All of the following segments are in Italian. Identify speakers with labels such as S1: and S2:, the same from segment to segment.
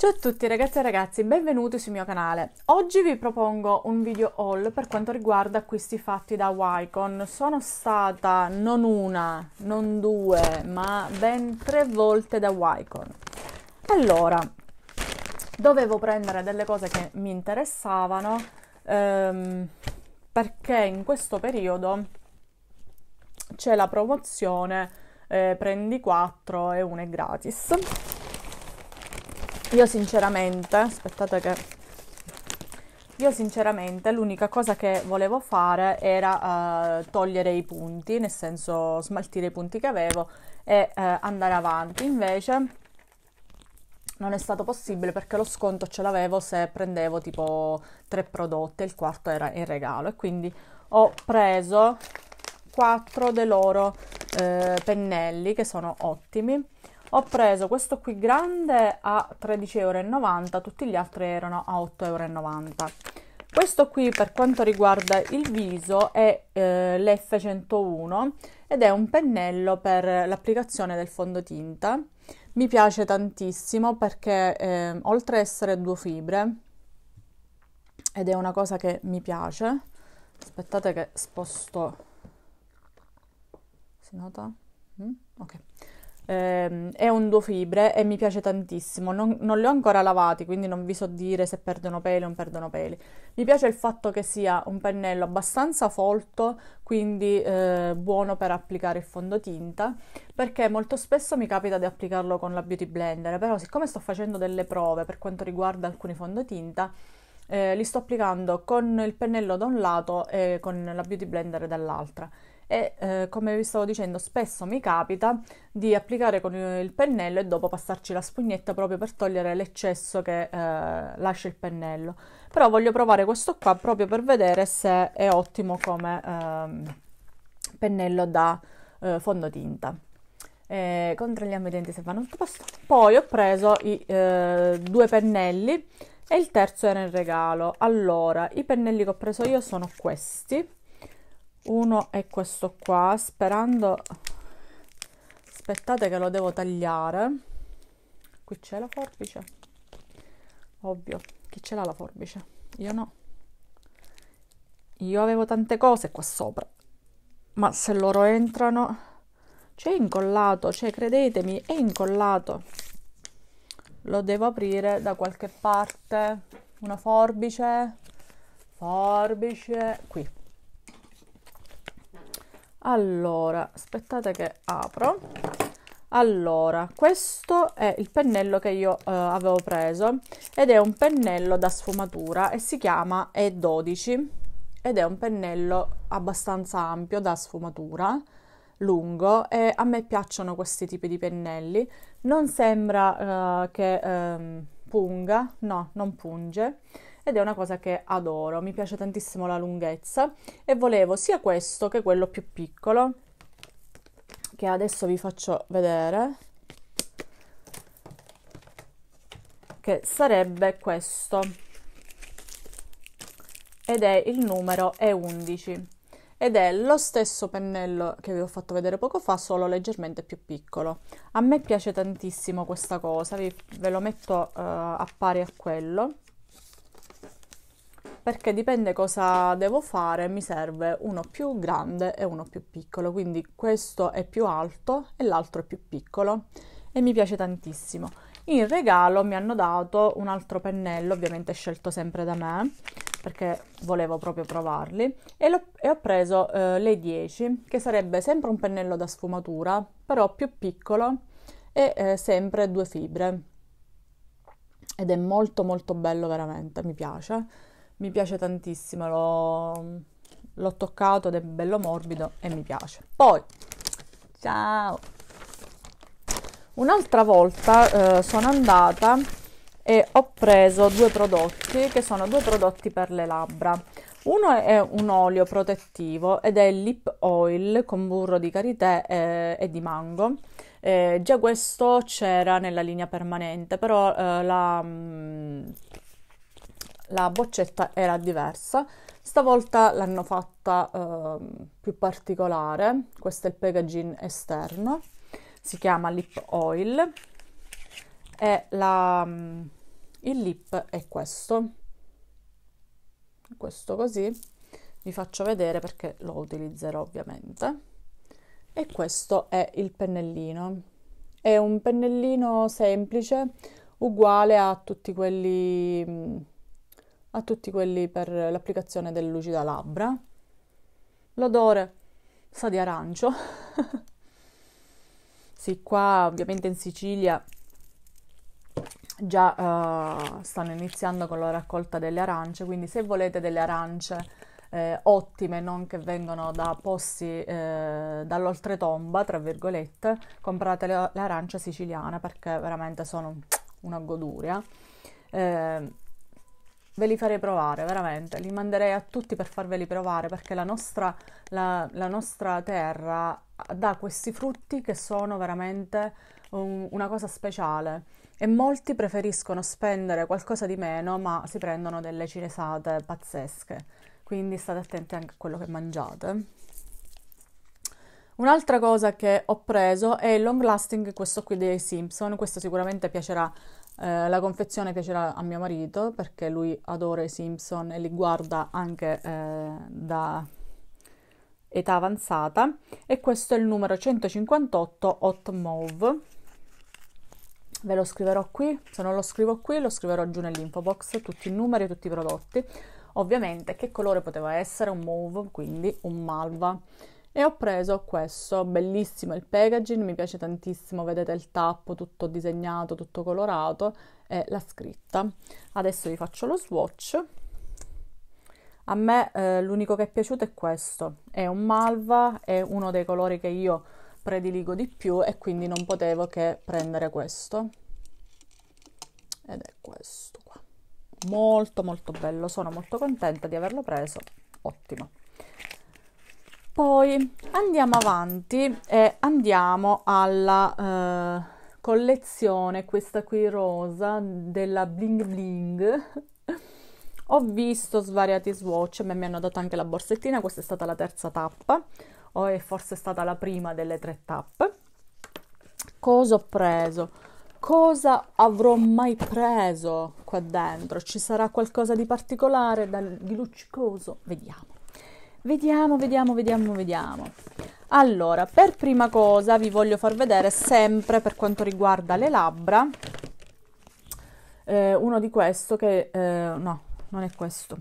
S1: Ciao a tutti ragazzi e ragazzi, benvenuti sul mio canale. Oggi vi propongo un video haul per quanto riguarda acquisti fatti da Wycon. Sono stata non una, non due, ma ben tre volte da Wycon. Allora, dovevo prendere delle cose che mi interessavano ehm, perché in questo periodo c'è la promozione eh, prendi 4 e 1 è gratis io sinceramente, aspettate che... Io sinceramente l'unica cosa che volevo fare era uh, togliere i punti, nel senso smaltire i punti che avevo e uh, andare avanti. Invece non è stato possibile perché lo sconto ce l'avevo se prendevo tipo tre prodotti, il quarto era in regalo e quindi ho preso quattro dei loro eh, pennelli che sono ottimi ho preso questo qui grande a 13,90 euro, tutti gli altri erano a 8,90 euro. questo qui per quanto riguarda il viso è eh, l'F101 ed è un pennello per l'applicazione del fondotinta mi piace tantissimo perché eh, oltre ad essere due fibre ed è una cosa che mi piace aspettate che sposto si nota? Mm? ok Ehm, è un due fibre e mi piace tantissimo. Non, non, li ho ancora lavati, quindi non vi so dire se perdono peli o non perdono peli. Mi piace il fatto che sia un pennello abbastanza folto, quindi eh, buono per applicare il fondotinta, perché molto spesso mi capita di applicarlo con la Beauty Blender, però siccome sto facendo delle prove per quanto riguarda alcuni fondotinta, eh, li sto applicando con il pennello da un lato e con la Beauty Blender dall'altra e eh, come vi stavo dicendo spesso mi capita di applicare con il pennello e dopo passarci la spugnetta proprio per togliere l'eccesso che eh, lascia il pennello però voglio provare questo qua proprio per vedere se è ottimo come ehm, pennello da eh, fondotinta eh, controlliamo i denti se vanno tutto posto poi ho preso i eh, due pennelli e il terzo era in regalo allora i pennelli che ho preso io sono questi uno è questo qua sperando aspettate che lo devo tagliare qui c'è la forbice ovvio chi ce l'ha la forbice io no io avevo tante cose qua sopra ma se loro entrano c'è incollato cioè credetemi è incollato lo devo aprire da qualche parte una forbice forbice qui allora, aspettate che apro. Allora, questo è il pennello che io eh, avevo preso ed è un pennello da sfumatura e si chiama E12 ed è un pennello abbastanza ampio da sfumatura, lungo e a me piacciono questi tipi di pennelli. Non sembra eh, che eh, punga, no, non punge ed è una cosa che adoro, mi piace tantissimo la lunghezza e volevo sia questo che quello più piccolo che adesso vi faccio vedere che sarebbe questo ed è il numero E11 ed è lo stesso pennello che vi ho fatto vedere poco fa solo leggermente più piccolo a me piace tantissimo questa cosa vi, ve lo metto uh, a pari a quello perché dipende cosa devo fare, mi serve uno più grande e uno più piccolo, quindi questo è più alto e l'altro è più piccolo e mi piace tantissimo. In regalo mi hanno dato un altro pennello, ovviamente scelto sempre da me, perché volevo proprio provarli, e, e ho preso eh, le 10, che sarebbe sempre un pennello da sfumatura, però più piccolo e eh, sempre due fibre. Ed è molto molto bello veramente, mi piace mi piace tantissimo, l'ho, l'ho toccato ed è bello morbido e mi piace. Poi, ciao! Un'altra volta eh, sono andata e ho preso due prodotti che sono due prodotti per le labbra. Uno è un olio protettivo ed è lip oil con burro di karité e, eh, e di mango. Eh, già questo c'era nella linea permanente, però eh, la, mm, la boccetta era diversa, stavolta l'hanno fatta eh, più particolare, questo è il packaging esterno, si chiama lip oil e la, mm, il lip è questo, questo così, vi faccio vedere perché lo utilizzerò ovviamente e questo è il pennellino, è un pennellino semplice uguale a tutti quelli mm, a tutti quelli per l'applicazione del Lucida Labbra. L'odore sa di arancio. sì, qua ovviamente in Sicilia già uh, stanno iniziando con la raccolta delle arance, quindi se volete delle arance eh, ottime, non che vengono da posti eh, dall'oltretomba, tra virgolette, comprate l'arancia siciliana perché veramente sono una goduria. Eh, ve li farei provare, veramente, li manderei a tutti per farveli provare, perché la nostra, la, la nostra terra dà questi frutti che sono veramente un, una cosa speciale e molti preferiscono spendere qualcosa di meno, ma si prendono delle cinesate pazzesche, quindi state attenti anche a quello che mangiate. Un'altra cosa che ho preso è il long lasting, questo qui dei Simpson, questo sicuramente piacerà eh, la confezione piacerà a mio marito perché lui adora i Simpson e li guarda anche eh, da età avanzata e questo è il numero 158 Hot Mauve. Ve lo scriverò qui, se non lo scrivo qui lo scriverò giù nell'info box, tutti i numeri e tutti i prodotti. Ovviamente che colore poteva essere un mauve, quindi un malva e ho preso questo, bellissimo il packaging, mi piace tantissimo, vedete il tappo tutto disegnato, tutto colorato e la scritta. Adesso vi faccio lo swatch. A me eh, l'unico che è piaciuto è questo, è un malva, è uno dei colori che io prediligo di più e quindi non potevo che prendere questo. Ed è questo qua. Molto molto bello, sono molto contenta di averlo preso, ottimo. Poi andiamo avanti e andiamo alla eh, collezione, questa qui rosa, della Bling Bling. Ho visto svariati swatch, ma mi hanno dato anche la borsettina, questa è stata la terza tappa, o è forse stata la prima delle tre tappe. Cosa ho preso? Cosa avrò mai preso qua dentro? Ci sarà qualcosa di particolare, di luccicoso? Vediamo. Vediamo, vediamo, vediamo, vediamo. Allora, per prima cosa vi voglio far vedere sempre per quanto riguarda le labbra, eh, uno di questo che... Eh, no, non è questo.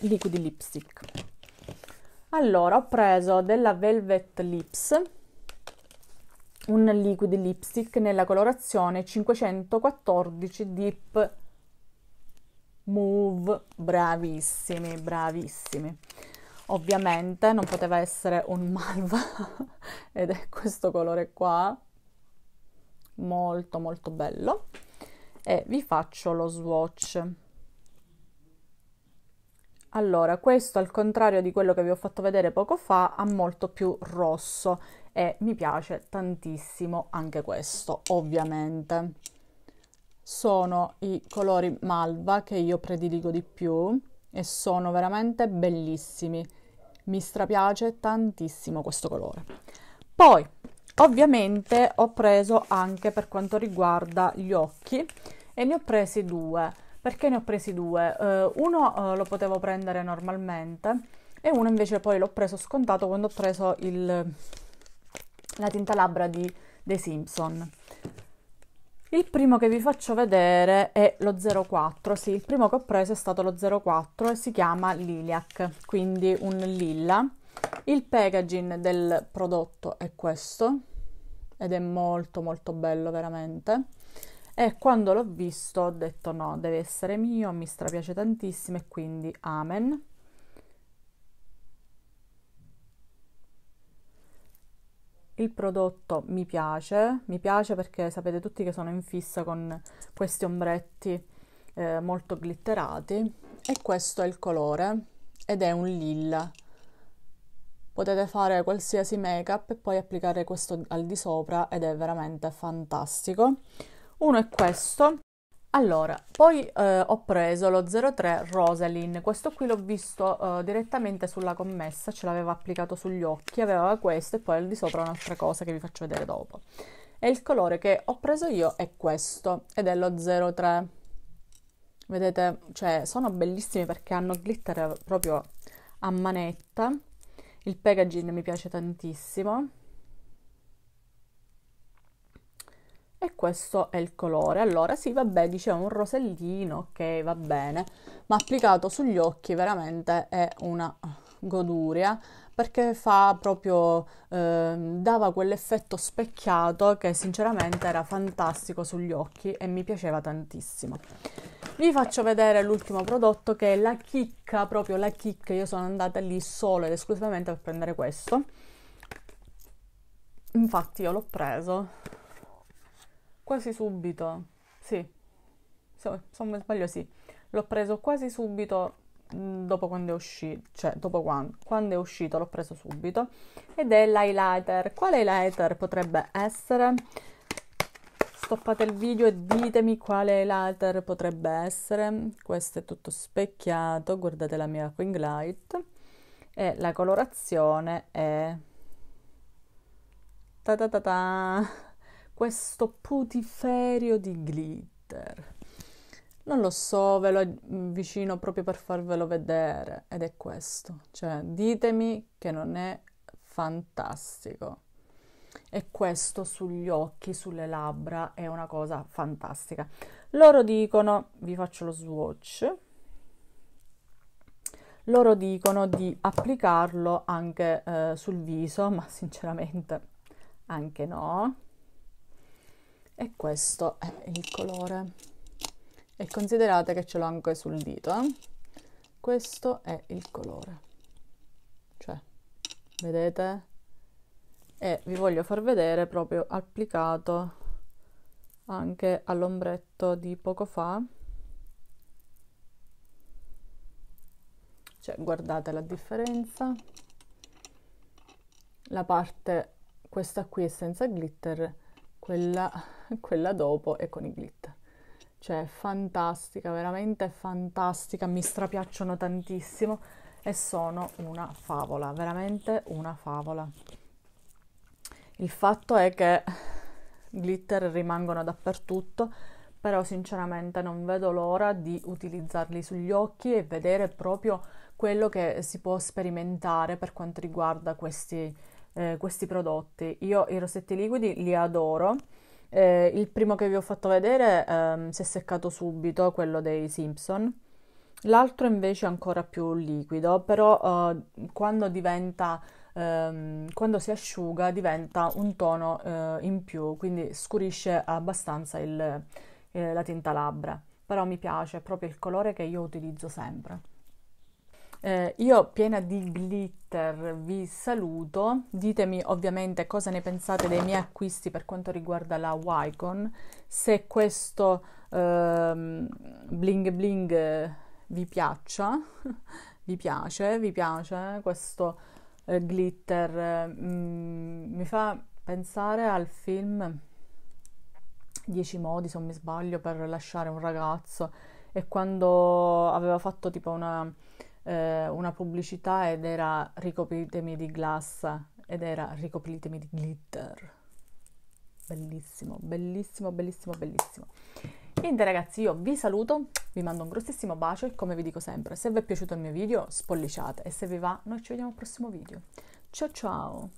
S1: Liquidi lipstick. Allora, ho preso della Velvet Lips, un liquidi lipstick nella colorazione 514 Deep move, bravissimi, bravissimi. Ovviamente non poteva essere un malva ed è questo colore qua, molto molto bello. E vi faccio lo swatch. Allora, questo al contrario di quello che vi ho fatto vedere poco fa, ha molto più rosso e mi piace tantissimo anche questo, ovviamente sono i colori malva che io prediligo di più e sono veramente bellissimi. Mi strapiace tantissimo questo colore. Poi, ovviamente, ho preso anche per quanto riguarda gli occhi e ne ho presi due. Perché ne ho presi due? Uh, uno uh, lo potevo prendere normalmente e uno invece poi l'ho preso scontato quando ho preso il, la tinta labbra di, dei Simpson il primo che vi faccio vedere è lo 04, sì, il primo che ho preso è stato lo 04 e si chiama Liliac, quindi un lilla. Il packaging del prodotto è questo ed è molto molto bello veramente. E quando l'ho visto ho detto no, deve essere mio, mi strapiace tantissimo e quindi amen. il prodotto mi piace, mi piace perché sapete tutti che sono in fissa con questi ombretti eh, molto glitterati e questo è il colore ed è un lilla. Potete fare qualsiasi make up e poi applicare questo al di sopra ed è veramente fantastico. Uno è questo allora, poi eh, ho preso lo 03 Rosalyn, questo qui l'ho visto eh, direttamente sulla commessa, ce l'aveva applicato sugli occhi, aveva questo e poi al di sopra un'altra cosa che vi faccio vedere dopo. E il colore che ho preso io è questo, ed è lo 03. Vedete, cioè, sono bellissimi perché hanno glitter proprio a manetta, il packaging mi piace tantissimo e questo è il colore. Allora sì, vabbè, dicevo un rosellino, ok, va bene, ma applicato sugli occhi veramente è una goduria perché fa proprio eh, dava quell'effetto specchiato che sinceramente era fantastico sugli occhi e mi piaceva tantissimo. Vi faccio vedere l'ultimo prodotto che è la chicca, proprio la chicca, io sono andata lì solo ed esclusivamente per prendere questo. Infatti io l'ho preso quasi subito, sì, se, non mi sbaglio sì, l'ho preso quasi subito mm, dopo quando è uscito, cioè dopo quando, quando, è uscito l'ho preso subito ed è l'highlighter. Quale highlighter potrebbe essere? Stoppate il video e ditemi quale highlighter potrebbe essere. Questo è tutto specchiato, guardate la mia ring light e la colorazione è ta ta ta ta questo putiferio di glitter. Non lo so, ve lo avvicino proprio per farvelo vedere ed è questo. Cioè, ditemi che non è fantastico. E questo sugli occhi, sulle labbra è una cosa fantastica. Loro dicono, vi faccio lo swatch. Loro dicono di applicarlo anche eh, sul viso, ma sinceramente anche no e questo è il colore e considerate che ce l'ho anche sul dito eh? questo è il colore cioè vedete e vi voglio far vedere proprio applicato anche all'ombretto di poco fa cioè guardate la differenza la parte questa qui è senza glitter quella quella dopo e con i glitter. Cioè, fantastica, veramente fantastica, mi strapiacciono tantissimo e sono una favola, veramente una favola. Il fatto è che glitter rimangono dappertutto, però sinceramente non vedo l'ora di utilizzarli sugli occhi e vedere proprio quello che si può sperimentare per quanto riguarda questi, eh, questi prodotti. Io i rossetti liquidi li adoro eh, il primo che vi ho fatto vedere ehm, si è seccato subito, quello dei Simpson. L'altro invece è ancora più liquido, però eh, quando, diventa, ehm, quando si asciuga diventa un tono eh, in più, quindi scurisce abbastanza il, eh, la tinta labbra. Però mi piace, è proprio il colore che io utilizzo sempre. Eh, io piena di glitter vi saluto, ditemi ovviamente cosa ne pensate dei miei acquisti per quanto riguarda la Wycon, se questo ehm, bling bling vi piaccia, vi piace, vi piace eh, questo eh, glitter, mm, mi fa pensare al film 10 modi se non mi sbaglio per lasciare un ragazzo e quando aveva fatto tipo una eh, una pubblicità ed era ricopritemi di glassa ed era ricopritemi di glitter. Bellissimo, bellissimo, bellissimo, bellissimo. Niente ragazzi io vi saluto, vi mando un grossissimo bacio e come vi dico sempre, se vi è piaciuto il mio video spolliciate e se vi va noi ci vediamo al prossimo video. Ciao ciao!